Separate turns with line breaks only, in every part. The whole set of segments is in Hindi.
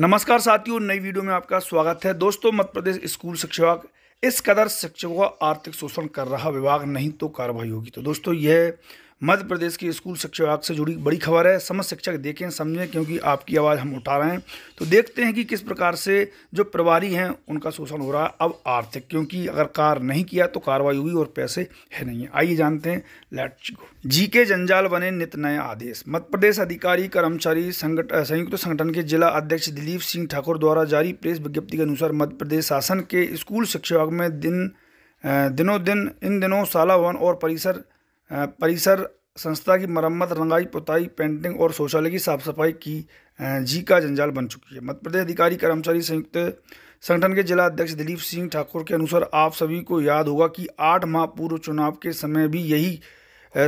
नमस्कार साथियों नई वीडियो में आपका स्वागत है दोस्तों मध्य प्रदेश स्कूल शिक्षक इस कदर शिक्षकों का आर्थिक शोषण कर रहा विभाग नहीं तो कार्रवाई होगी तो दोस्तों यह मध्य प्रदेश की स्कूल शिक्षा विभाग से जुड़ी बड़ी खबर है समस्त शिक्षक देखें समझें क्योंकि आपकी आवाज़ हम उठा रहे हैं तो देखते हैं कि किस प्रकार से जो प्रभारी हैं उनका शोषण हो रहा है अब आर्थिक क्योंकि अगर कार नहीं किया तो कार्रवाई हुई और पैसे है नहीं आइए जानते हैं लेट्स गो जी के जंजाल बने नित नए आदेश मध्य प्रदेश अधिकारी कर्मचारी संगठ संयुक्त तो संगठन के जिला अध्यक्ष दिलीप सिंह ठाकुर द्वारा जारी प्रेस विज्ञप्ति के अनुसार मध्य प्रदेश शासन के स्कूल शिक्षा विभाग में दिन दिनों दिन इन दिनों शाला भवन और परिसर परिसर संस्था की मरम्मत रंगाई पुताई पेंटिंग और शौचालय की साफ सफाई की जी का जंजाल बन चुकी है मध्य प्रदेश अधिकारी कर्मचारी संयुक्त संगठन के जिला अध्यक्ष दिलीप सिंह ठाकुर के अनुसार आप सभी को याद होगा कि आठ माह पूर्व चुनाव के समय भी यही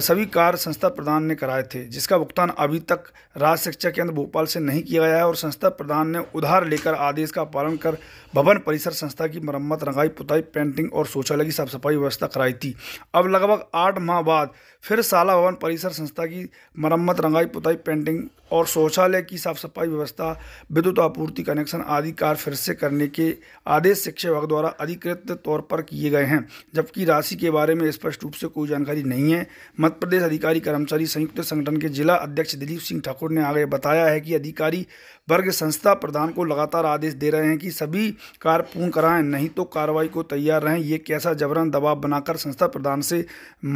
सभी कार्य संस्था प्रधान ने कराए थे जिसका भुगतान अभी तक राज्य शिक्षा केंद्र भोपाल से नहीं किया गया है और संस्था प्रधान ने उधार लेकर आदेश का पालन कर भवन परिसर संस्था की मरम्मत रंगाई पुताई पेंटिंग और शौचालय की साफ सफाई व्यवस्था कराई थी अब लगभग आठ माह बाद फिर साला भवन परिसर संस्था की मरम्मत रंगाई पुताई पेंटिंग और शौचालय की साफ सफाई व्यवस्था विद्युत आपूर्ति कनेक्शन आदि कार्य फिर से करने के आदेश शिक्षा विभाग द्वारा अधिकृत तौर पर किए गए हैं जबकि राशि के बारे में स्पष्ट रूप से कोई जानकारी नहीं है मध्य प्रदेश अधिकारी कर्मचारी संयुक्त संगठन के जिला अध्यक्ष दिलीप सिंह ठाकुर ने आगे बताया है कि अधिकारी वर्ग संस्था प्रधान को लगातार आदेश दे रहे हैं कि सभी कार्य पूर्ण कराएं नहीं तो कार्रवाई को तैयार रहें ये कैसा जबरन दबाव बनाकर संस्था प्रधान से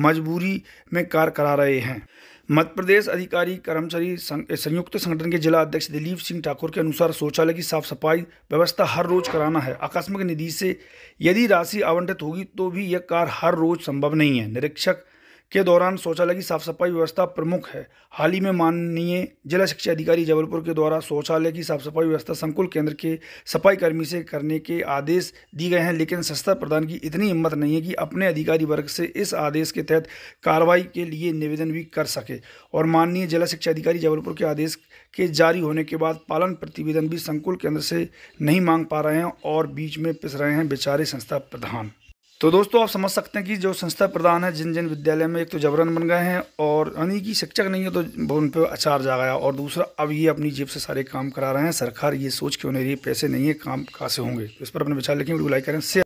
मजबूरी में कार्य करा रहे हैं मध्य प्रदेश अधिकारी कर्मचारी संयुक्त संगठन के जिला अध्यक्ष दिलीप सिंह ठाकुर के अनुसार शौचालय की साफ सफाई व्यवस्था हर रोज कराना है आकस्मिक निधि से यदि राशि आवंटित होगी तो भी यह कार्य हर रोज संभव नहीं है निरीक्षक के दौरान शौचालय की साफ सफाई व्यवस्था प्रमुख है हाल ही में माननीय जिला शिक्षा अधिकारी जबलपुर के द्वारा शौचालय की साफ सफाई व्यवस्था संकुल केंद्र के सफाई कर्मी से करने के आदेश दिए गए हैं लेकिन संस्था प्रधान की इतनी हिम्मत नहीं है कि अपने अधिकारी वर्ग से इस आदेश के तहत कार्रवाई के लिए निवेदन भी कर सके और माननीय जिला शिक्षा अधिकारी जबलपुर के आदेश के जारी होने के बाद पालन प्रतिवेदन भी संकुल केंद्र से नहीं मांग पा रहे हैं और बीच में पिस रहे हैं बेचारे संस्था प्रधान तो दोस्तों आप समझ सकते हैं कि जो संस्था प्रधान है जिन जिन विद्यालय में एक तो जबरन बन गए हैं और यानी कि शिक्षक नहीं है तो उन पर अचार जा गया और दूसरा अब ये अपनी जेब से सारे काम करा रहे हैं सरकार ये सोच क्यों नहीं रही पैसे नहीं है काम कहाँ से होंगे इस पर अपने विचार लिखें वीडियो लाइक करें शेयर